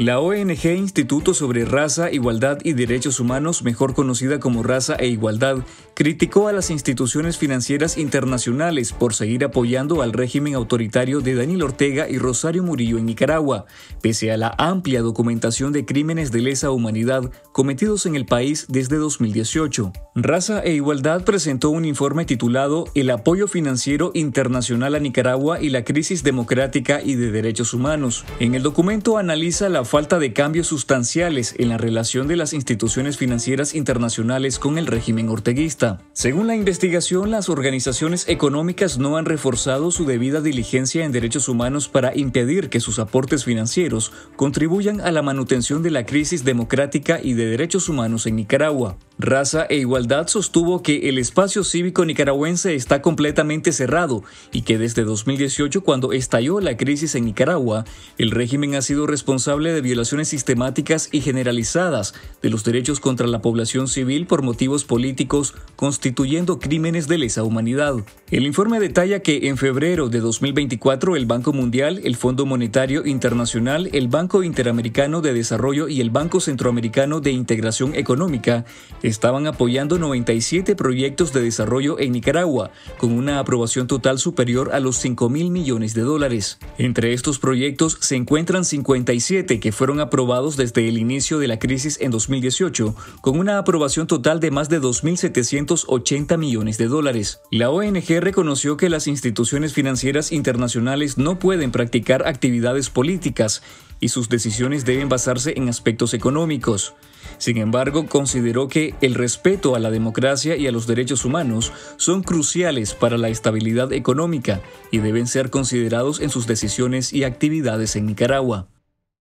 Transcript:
La ONG Instituto sobre Raza, Igualdad y Derechos Humanos, mejor conocida como Raza e Igualdad, criticó a las instituciones financieras internacionales por seguir apoyando al régimen autoritario de Daniel Ortega y Rosario Murillo en Nicaragua, pese a la amplia documentación de crímenes de lesa humanidad cometidos en el país desde 2018. Raza e Igualdad presentó un informe titulado El apoyo financiero internacional a Nicaragua y la crisis democrática y de derechos humanos. En el documento analiza la falta de cambios sustanciales en la relación de las instituciones financieras internacionales con el régimen orteguista. Según la investigación, las organizaciones económicas no han reforzado su debida diligencia en derechos humanos para impedir que sus aportes financieros contribuyan a la manutención de la crisis democrática y de derechos humanos en Nicaragua. Raza e Igualdad sostuvo que el espacio cívico nicaragüense está completamente cerrado y que desde 2018, cuando estalló la crisis en Nicaragua, el régimen ha sido responsable de violaciones sistemáticas y generalizadas de los derechos contra la población civil por motivos políticos, constituyendo crímenes de lesa humanidad. El informe detalla que en febrero de 2024 el Banco Mundial, el Fondo Monetario Internacional, el Banco Interamericano de Desarrollo y el Banco Centroamericano de Integración Económica estaban apoyando 97 proyectos de desarrollo en Nicaragua, con una aprobación total superior a los 5 mil millones de dólares. Entre estos proyectos se encuentran 57 que fueron aprobados desde el inicio de la crisis en 2018, con una aprobación total de más de 2.780 millones de dólares. La ONG reconoció que las instituciones financieras internacionales no pueden practicar actividades políticas y sus decisiones deben basarse en aspectos económicos. Sin embargo, consideró que el respeto a la democracia y a los derechos humanos son cruciales para la estabilidad económica y deben ser considerados en sus decisiones y actividades en Nicaragua.